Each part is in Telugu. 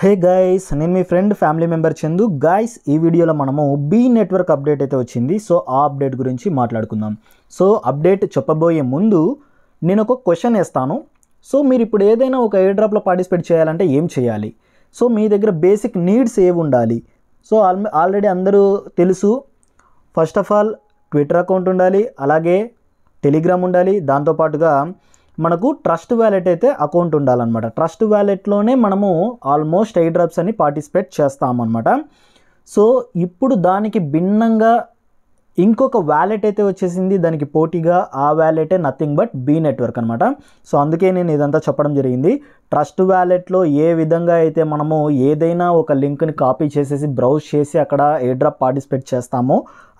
హే గైస్ నేను మీ friend family member Chandu guys ఈ వీడియోలో మనము బీ నెట్వర్క్ అప్డేట్ అయితే వచ్చింది సో ఆ అప్డేట్ గురించి మాట్లాడుకుందాం సో అప్డేట్ చెప్పబోయే ముందు నేను ఒక క్వశ్చన్ వేస్తాను సో మీరు ఇప్పుడు ఏదైనా ఒక ఎయిర్ డ్రాప్లో పార్టిసిపేట్ చేయాలంటే ఏం చేయాలి సో మీ దగ్గర బేసిక్ నీడ్స్ ఏవి ఉండాలి సో ఆల్రెడీ అందరూ తెలుసు first of all twitter account ఉండాలి అలాగే టెలిగ్రామ్ ఉండాలి దాంతోపాటుగా మనకు ట్రస్ట్ వ్యాలెట్ అయితే అకౌంట్ ఉండాలన్నమాట ట్రస్ట్ వ్యాలెట్లోనే మనము ఆల్మోస్ట్ ఎయిట్ డ్రాప్స్ అని పార్టిసిపేట్ చేస్తామన్నమాట సో ఇప్పుడు దానికి భిన్నంగా ఇంకొక వ్యాలెట్ అయితే వచ్చేసింది దానికి పోటీగా ఆ వ్యాలెటే నథింగ్ బట్ బి నెట్వర్క్ అనమాట సో అందుకే నేను ఇదంతా చెప్పడం జరిగింది ట్రస్ట్ వ్యాలెట్లో ఏ విధంగా అయితే మనము ఏదైనా ఒక లింక్ని కాపీ చేసేసి బ్రౌజ్ చేసి అక్కడ ఏడ్రాప్ పార్టిసిపేట్ చేస్తామో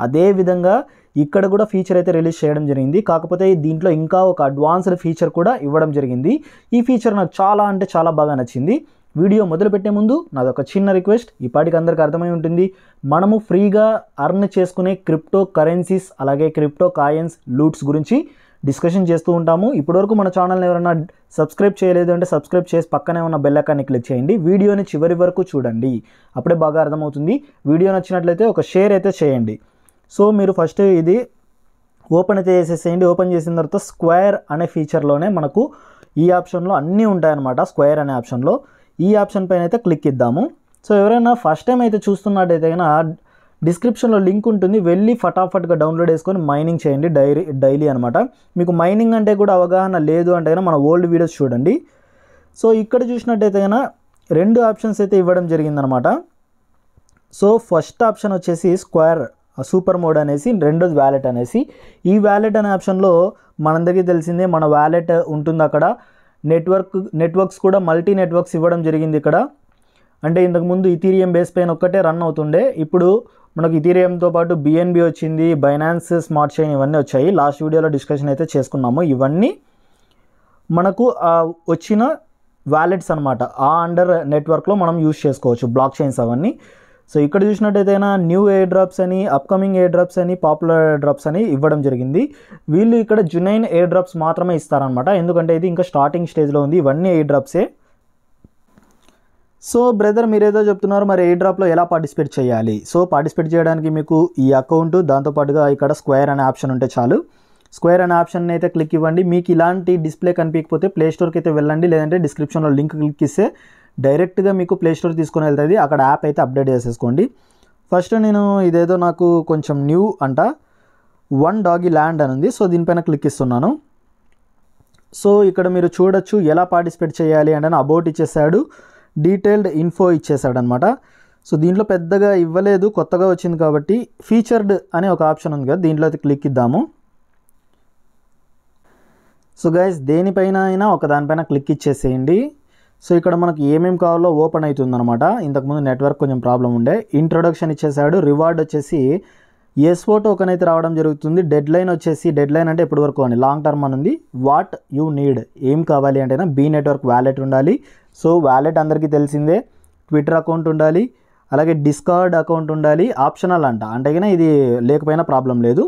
అదే విధంగా ఇక్కడ కూడా ఫీచర్ అయితే రిలీజ్ చేయడం జరిగింది కాకపోతే దీంట్లో ఇంకా ఒక అడ్వాన్స్డ్ ఫీచర్ కూడా ఇవ్వడం జరిగింది ఈ ఫీచర్ నాకు చాలా అంటే చాలా బాగా నచ్చింది వీడియో మొదలుపెట్టే ముందు నాదొక చిన్న రిక్వెస్ట్ ఈ పాటికి అందరికీ అర్థమై ఉంటుంది మనము ఫ్రీగా అర్న్ చేసుకునే క్రిప్టో కరెన్సీస్ అలాగే క్రిప్టో కాయిన్స్ లూట్స్ గురించి డిస్కషన్ చేస్తూ ఉంటాము ఇప్పటివరకు మన ఛానల్ని ఎవరైనా సబ్స్క్రైబ్ చేయలేదు అంటే సబ్స్క్రైబ్ చేసి పక్కనే ఉన్న బెల్ ఐకాన్ని క్లిక్ చేయండి వీడియోని చివరి వరకు చూడండి అప్పుడే బాగా అర్థమవుతుంది వీడియో నచ్చినట్లయితే ఒక షేర్ అయితే చేయండి సో మీరు ఫస్ట్ ఇది ఓపెన్ అయితే చేసేసేయండి ఓపెన్ చేసిన తర్వాత స్క్వేర్ అనే ఫీచర్లోనే మనకు ఈ ఆప్షన్లో అన్నీ ఉంటాయన్నమాట స్క్వేర్ అనే ఆప్షన్లో ఈ ఆప్షన్ పైన అయితే క్లిక్ ఇద్దాము సో ఎవరైనా ఫస్ట్ టైం అయితే చూస్తున్నట్టయితే డిస్క్రిప్షన్లో లింక్ ఉంటుంది వెళ్ళి ఫటాఫట్గా డౌన్లోడ్ చేసుకొని మైనింగ్ చేయండి డైరీ డైలీ అనమాట మీకు మైనింగ్ అంటే కూడా అవగాహన లేదు అంటే మన ఓల్డ్ వీడియోస్ చూడండి సో ఇక్కడ చూసినట్టయితే కనుక రెండు ఆప్షన్స్ అయితే ఇవ్వడం జరిగిందనమాట సో ఫస్ట్ ఆప్షన్ వచ్చేసి స్క్వేర్ సూపర్ మోడ్ అనేసి రెండోది వ్యాలెట్ అనేసి ఈ వ్యాలెట్ అనే ఆప్షన్లో మనందరికీ తెలిసిందే మన వ్యాలెట్ ఉంటుంది అక్కడ నెట్వర్క్ నెట్వర్క్స్ కూడా మల్టీ నెట్వర్క్స్ ఇవ్వడం జరిగింది ఇక్కడ అంటే ఇంతకుముందు ఇథీరియం బేస్ పైన ఒక్కటే రన్ అవుతుండే ఇప్పుడు మనకు ఇథీరియంతో పాటు బిఎన్బి వచ్చింది బైనాన్స్ స్మార్ట్ చైన్ ఇవన్నీ వచ్చాయి లాస్ట్ వీడియోలో డిస్కషన్ అయితే చేసుకున్నాము ఇవన్నీ మనకు వచ్చిన వ్యాలెట్స్ అనమాట ఆ అండర్ నెట్వర్క్లో మనం యూజ్ చేసుకోవచ్చు బ్లాక్ చైన్స్ అవన్నీ సో ఇక్కడ చూసినట్టయితేనా న్యూ ఎయిర్ డ్రాప్స్ అని అప్కమింగ్ ఎయిర్ డ్రాప్స్ అని పాపులర్ ఎయిర్ డ్రాప్స్ అని ఇవ్వడం జరిగింది వీళ్ళు ఇక్కడ జునైన్ ఎయిర్ డ్రాప్స్ మాత్రమే ఇస్తారనమాట ఎందుకంటే ఇది ఇంకా స్టార్టింగ్ స్టేజ్లో ఉంది ఇవన్నీ ఎయిర్ డ్రాప్సే సో బ్రదర్ మీరేదో చెప్తున్నారు మరి ఎయిర్ డ్రాప్లో ఎలా పార్టిసిపేట్ చేయాలి సో పార్టిసిపేట్ చేయడానికి మీకు ఈ అకౌంట్ దాంతోపాటుగా ఇక్కడ స్క్వేర్ అనే ఆప్షన్ ఉంటే చాలు స్క్వేర్ అనే ఆప్షన్ అయితే క్లిక్ ఇవ్వండి మీకు ఇలాంటి డిస్ప్లే కనిపించకపోతే ప్లేస్టోర్కి అయితే వెళ్ళండి లేదంటే డిస్క్రిప్షన్లో లింక్ క్లిక్ ఇస్తే డైరెక్ట్గా మీకు ప్లే స్టోర్ తీసుకొని వెళ్తుంది అక్కడ యాప్ అయితే అప్డేట్ చేసేసుకోండి ఫస్ట్ నేను ఇదేదో నాకు కొంచెం న్యూ అంట వన్ డాగీ ల్యాండ్ అని ఉంది సో దీనిపైన క్లిక్ ఇస్తున్నాను సో ఇక్కడ మీరు చూడొచ్చు ఎలా పార్టిసిపేట్ చేయాలి అంటే అబౌట్ ఇచ్చేసాడు డీటెయిల్డ్ ఇన్ఫో ఇచ్చేసాడు అనమాట సో దీంట్లో పెద్దగా ఇవ్వలేదు కొత్తగా వచ్చింది కాబట్టి ఫీచర్డ్ అనే ఒక ఆప్షన్ ఉంది కదా దీంట్లో అయితే క్లిక్ ఇద్దాము సో గైస్ దేనిపైన అయినా ఒక దానిపైన క్లిక్ ఇచ్చేసేయండి సో ఇక్కడ మనకి ఏమేమి కావాలో ఓపెన్ అవుతుందనమాట ఇంతకుముందు నెట్వర్క్ కొంచెం ప్రాబ్లం ఉండే ఇంట్రొడక్షన్ ఇచ్చేసాడు రివార్డ్ వచ్చేసి ఎస్ఓ టోకెన్ అయితే రావడం జరుగుతుంది డెడ్ లైన్ వచ్చేసి డెడ్ లైన్ అంటే ఇప్పటి వరకు అని లాంగ్ టర్మ్ అని ఉంది వాట్ యూ నీడ్ ఏం కావాలి అంటేనా బీ నెట్వర్క్ వ్యాలెట్ ఉండాలి సో వ్యాలెట్ అందరికీ తెలిసిందే ట్విట్టర్ అకౌంట్ ఉండాలి అలాగే డిస్కార్డ్ అకౌంట్ ఉండాలి ఆప్షనల్ అంట అంటే ఇది లేకపోయినా ప్రాబ్లం లేదు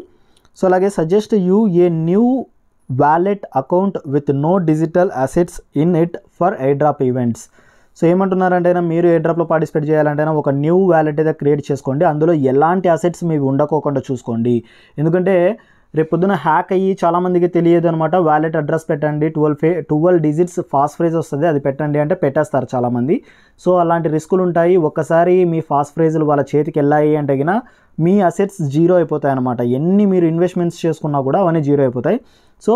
సో అలాగే suggest you a new wallet account with no digital assets in it for airdrop events so ఏమంటున్నారంటేనా మీరు ఎయిడ్రాప్లో పార్టిసిపేట్ చేయాలంటే ఒక న్యూ వ్యాలెట్ అయితే క్రియేట్ చేసుకోండి అందులో ఎలాంటి అసెట్స్ మీవి ఉండకోకుండా చూసుకోండి ఎందుకంటే పొద్దున హ్యాక్ అయ్యి చాలామందికి తెలియదు అనమాట వ్యాలెట్ అడ్రస్ పెట్టండి ట్వెల్వ్ ఫే ట్వెల్వ్ డిజిట్స్ ఫాస్ట్ ఫ్రేజ్ వస్తుంది అది పెట్టండి అంటే పెట్టేస్తారు చాలామంది సో అలాంటి రిస్కులు ఉంటాయి ఒక్కసారి మీ ఫాస్ట్ ఫ్రేజులు వాళ్ళ చేతికి వెళ్ళాయి అంటే మీ అసెట్స్ జీరో అయిపోతాయి అనమాట ఎన్ని మీరు ఇన్వెస్ట్మెంట్స్ చేసుకున్నా కూడా అవన్నీ జీరో అయిపోతాయి సో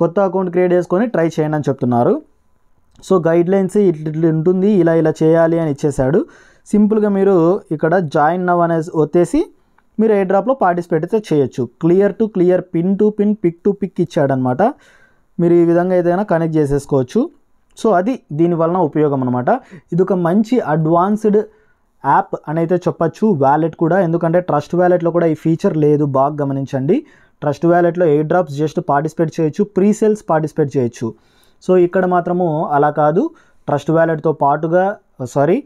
కొత్త అకౌంట్ క్రియేట్ చేసుకొని ట్రై చేయండి అని చెప్తున్నారు సో గైడ్ లైన్స్ ఇట్లా ఉంటుంది ఇలా ఇలా చేయాలి అని ఇచ్చేశాడు సింపుల్గా మీరు ఇక్కడ జాయిన్ నవ్ అనే వచ్చేసి మీరు ఏ డ్రాప్లో పార్టిసిపేట్ అయితే చేయొచ్చు clear to clear pin to pin pick to pick ఇచ్చాడనమాట మీరు ఈ విధంగా ఏదైనా కనెక్ట్ చేసేసుకోవచ్చు సో అది దీనివలన ఉపయోగం అనమాట ఇది ఒక మంచి అడ్వాన్స్డ్ యాప్ అని అయితే చెప్పచ్చు వ్యాలెట్ కూడా ఎందుకంటే ట్రస్ట్ వ్యాలెట్లో కూడా ఈ ఫీచర్ లేదు బాగా గమనించండి ట్రస్ట్ వ్యాలెట్లో ఎయిర్ డ్రాప్స్ జస్ట్ పార్టిసిపేట్ చేయొచ్చు ప్రీ సేల్స్ పార్టిసిపేట్ చేయొచ్చు సో ఇక్కడ మాత్రము అలా కాదు ట్రస్ట్ వ్యాలెట్తో పాటుగా సారీ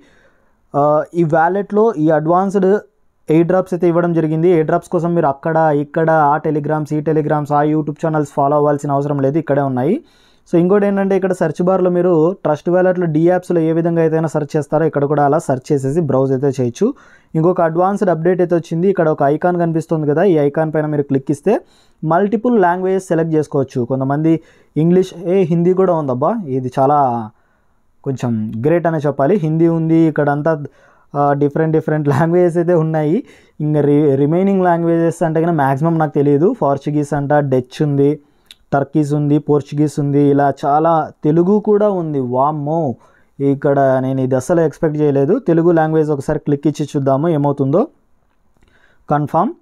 ఈ వ్యాలెట్లో ఈ అడ్వాన్స్డ్ ఎయిర్ డ్రాప్స్ అయితే ఇవ్వడం జరిగింది ఎయిర్ డ్రాప్స్ కోసం మీరు అక్కడ ఇక్కడ ఆ టెలిగ్రామ్స్ ఈ టెలిగ్రామ్స్ ఆ యూట్యూబ్ ఛానల్స్ ఫాలో అవ్వాల్సిన అవసరం లేదు ఇక్కడే ఉన్నాయి సో ఇంకోటి ఏంటంటే ఇక్కడ సెర్చ్ బార్లో మీరు ట్రస్ట్ వ్యాలెట్లో డీ యాప్స్లో ఏ విధంగా అయితే సెర్చ్ చేస్తారో ఇక్కడ కూడా అలా సెర్చ్ చేసేసి బ్రౌజ్ అయితే చేయొచ్చు ఇంకొక అడ్వాన్స్డ్ అప్డేట్ అయితే వచ్చింది ఇక్కడ ఒక ఐకాన్ కనిపిస్తుంది కదా ఈ ఐకాన్ పైన మీరు క్లిక్ ఇస్తే మల్టిపుల్ లాంగ్వేజెస్ సెలెక్ట్ చేసుకోవచ్చు కొంతమంది ఇంగ్లీష్ ఏ హిందీ కూడా ఉందబ్బా ఇది చాలా కొంచెం గ్రేట్ అనే చెప్పాలి హిందీ ఉంది ఇక్కడంతా డిఫరెంట్ డిఫరెంట్ లాంగ్వేజెస్ అయితే ఉన్నాయి ఇంకా రి రిమైనింగ్ లాంగ్వేజెస్ అంటే కానీ మ్యాక్సిమం నాకు తెలియదు పోర్చుగీస్ అంట డచ్ ఉంది టర్కీస్ ఉంది పోర్చుగీస్ ఉంది ఇలా చాలా తెలుగు కూడా ఉంది వామ్మో ఇక్కడ నేను ఇది అసలు ఎక్స్పెక్ట్ చేయలేదు తెలుగు లాంగ్వేజ్ ఒకసారి క్లిక్ ఇచ్చి చూద్దాము ఏమవుతుందో confirm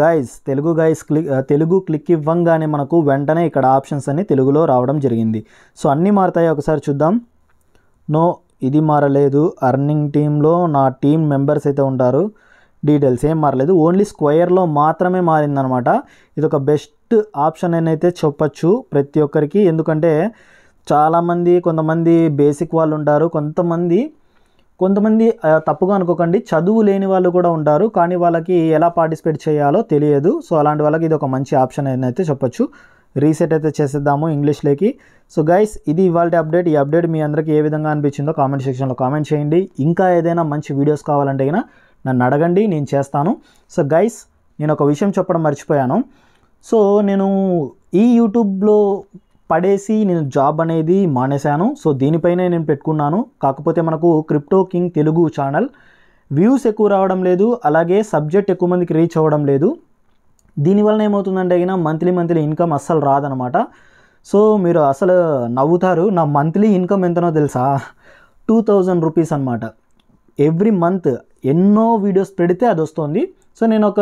guys Telugu guys click uh, Telugu click ఇవ్వంగానే మనకు వెంటనే ఇక్కడ ఆప్షన్స్ అన్నీ తెలుగులో రావడం జరిగింది సో అన్నీ మారుతాయి ఒకసారి చూద్దాం నో ఇది మారలేదు అర్నింగ్ టీంలో నా టీం మెంబర్స్ అయితే ఉంటారు డీటెయిల్స్ ఏం మారలేదు ఓన్లీ స్క్వేర్లో మాత్రమే మారిందనమాట ఇది ఒక బెస్ట్ ఆప్షన్ అని అయితే చెప్పచ్చు ప్రతి ఒక్కరికి ఎందుకంటే చాలామంది కొంతమంది బేసిక్ వాళ్ళు ఉంటారు కొంతమంది కొంతమంది తప్పుగా అనుకోకండి చదువు లేని వాళ్ళు కూడా ఉంటారు కానీ వాళ్ళకి ఎలా పార్టిసిపేట్ చేయాలో తెలియదు సో అలాంటి వాళ్ళకి ఇది ఒక మంచి ఆప్షన్ అని అయితే చెప్పొచ్చు రీసెట్ అయితే చేసేద్దాము ఇంగ్లీష్లోకి సో గైస్ ఇది ఇవాళ అప్డేట్ ఈ అప్డేట్ మీ అందరికీ ఏ విధంగా అనిపించిందో కామెంట్ సెక్షన్లో కామెంట్ చేయండి ఇంకా ఏదైనా మంచి వీడియోస్ కావాలంటే నన్ను అడగండి నేను చేస్తాను సో గైస్ నేను ఒక విషయం చెప్పడం మర్చిపోయాను సో నేను ఈ యూట్యూబ్లో పడేసి నేను జాబ్ అనేది మానేశాను సో దీనిపైనే నేను పెట్టుకున్నాను కాకపోతే మనకు Crypto King Telugu channel views ఎక్కువ రావడం లేదు అలాగే సబ్జెక్ట్ ఎక్కువ మందికి రీచ్ అవ్వడం లేదు దీనివల్ల ఏమవుతుందంటే అయినా మంత్లీ మంత్లీ ఇన్కమ్ అస్సలు రాదనమాట సో మీరు అసలు నవ్వుతారు నా మంత్లీ ఇన్కమ్ ఎంతనో తెలుసా టూ థౌజండ్ రూపీస్ అనమాట ఎవ్రీ మంత్ ఎన్నో వీడియోస్ పెడితే అది వస్తుంది సో నేను ఒక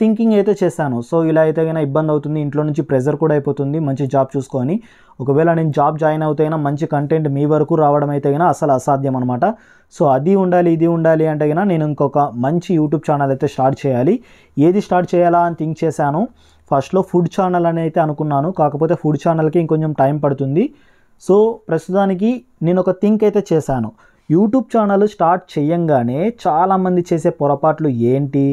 థింకింగ్ అయితే చేశాను సో ఇలా అయితే అయినా ఇబ్బంది అవుతుంది ఇంట్లో నుంచి ప్రెజర్ కూడా అయిపోతుంది మంచి జాబ్ చూసుకొని ఒకవేళ నేను జాబ్ జాయిన్ అవుతైనా మంచి కంటెంట్ మీ వరకు రావడం అయితే అయినా అసలు అసాధ్యం అనమాట సో అది ఉండాలి ఇది ఉండాలి అంటే అయినా నేను ఇంకొక మంచి యూట్యూబ్ ఛానల్ అయితే స్టార్ట్ చేయాలి ఏది స్టార్ట్ చేయాలా అని థింక్ చేశాను ఫస్ట్లో ఫుడ్ ఛానల్ అని అయితే అనుకున్నాను కాకపోతే ఫుడ్ ఛానల్కి ఇంకొంచెం టైం పడుతుంది సో ప్రస్తుతానికి నేను ఒక థింక్ అయితే చేశాను యూట్యూబ్ ఛానల్ స్టార్ట్ చేయంగానే చాలామంది చేసే పొరపాట్లు ఏంటి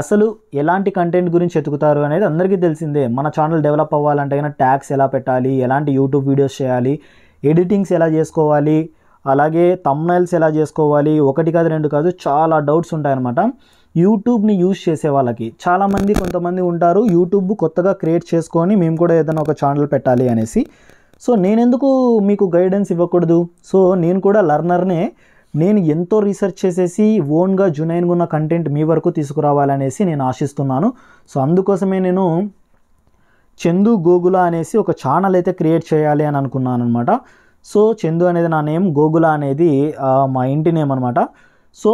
అసలు ఎలాంటి కంటెంట్ గురించి వెతుకుతారు అనేది అందరికీ తెలిసిందే మన ఛానల్ డెవలప్ అవ్వాలంటే అయినా ట్యాక్స్ ఎలా పెట్టాలి ఎలాంటి యూట్యూబ్ వీడియోస్ చేయాలి ఎడిటింగ్స్ ఎలా చేసుకోవాలి అలాగే తమ్నైల్స్ ఎలా చేసుకోవాలి ఒకటి కాదు రెండు కాదు చాలా డౌట్స్ ఉంటాయన్నమాట యూట్యూబ్ని యూజ్ చేసే వాళ్ళకి చాలామంది కొంతమంది ఉంటారు యూట్యూబ్ కొత్తగా క్రియేట్ చేసుకొని మేము కూడా ఏదైనా ఒక ఛానల్ పెట్టాలి అనేసి సో నేనెందుకు మీకు గైడెన్స్ ఇవ్వకూడదు సో నేను కూడా లర్నర్నే నేను ఎంతో రీసెర్చ్ చేసేసి ఓన్గా జునైన్గా ఉన్న కంటెంట్ మీ వరకు తీసుకురావాలనేసి నేను ఆశిస్తున్నాను సో అందుకోసమే నేను చందు గోగుల అనేసి ఒక ఛానల్ అయితే క్రియేట్ చేయాలి అని అనుకున్నాను అనమాట సో చందు అనేది నా నేమ్ గోగుల అనేది మా ఇంటి నేమ్ అనమాట సో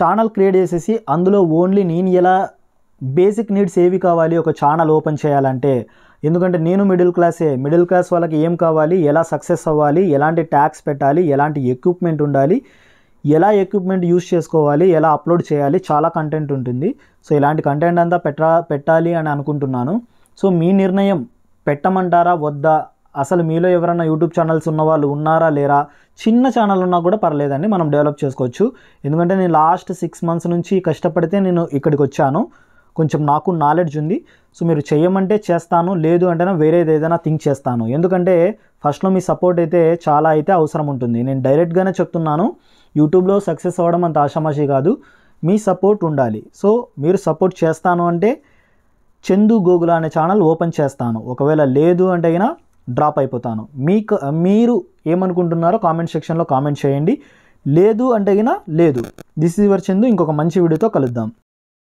ఛానల్ క్రియేట్ చేసేసి అందులో ఓన్లీ నేను ఎలా బేసిక్ నీడ్స్ ఏవి కావాలి ఒక ఛానల్ ఓపెన్ చేయాలంటే ఎందుకంటే నేను మిడిల్ క్లాసే మిడిల్ క్లాస్ వాళ్ళకి ఏం కావాలి ఎలా సక్సెస్ అవ్వాలి ఎలాంటి ట్యాక్స్ పెట్టాలి ఎలాంటి ఎక్విప్మెంట్ ఉండాలి ఎలా ఎక్విప్మెంట్ యూస్ చేసుకోవాలి ఎలా అప్లోడ్ చేయాలి చాలా కంటెంట్ ఉంటుంది సో ఇలాంటి కంటెంట్ అంతా పెట్టా పెట్టాలి అని అనుకుంటున్నాను సో మీ నిర్ణయం పెట్టమంటారా వద్దా అసలు మీలో ఎవరైనా యూట్యూబ్ ఛానల్స్ ఉన్న వాళ్ళు ఉన్నారా లేరా చిన్న ఛానల్ ఉన్నా కూడా పర్లేదండి మనం డెవలప్ చేసుకోవచ్చు ఎందుకంటే నేను లాస్ట్ సిక్స్ మంత్స్ నుంచి కష్టపడితే నేను ఇక్కడికి వచ్చాను కొంచెం నాకు నాలెడ్జ్ ఉంది సో మీరు చేయమంటే చేస్తాను లేదు అంటే వేరేది ఏదైనా థింక్ చేస్తాను ఎందుకంటే ఫస్ట్లో మీ సపోర్ట్ అయితే చాలా అయితే అవసరం ఉంటుంది నేను డైరెక్ట్గానే చెప్తున్నాను యూట్యూబ్లో సక్సెస్ అవ్వడం అంత ఆషామాషి కాదు మీ సపోర్ట్ ఉండాలి సో మీరు సపోర్ట్ చేస్తాను అంటే చందు గోగుల అనే ఛానల్ ఓపెన్ చేస్తాను ఒకవేళ లేదు అంటే అయినా డ్రాప్ అయిపోతాను మీకు మీరు ఏమనుకుంటున్నారో కామెంట్ సెక్షన్లో కామెంట్ చేయండి లేదు అంటే అయినా లేదు దిస్ ఇస్ యువర్ చందు ఇంకొక మంచి వీడియోతో కలుద్దాం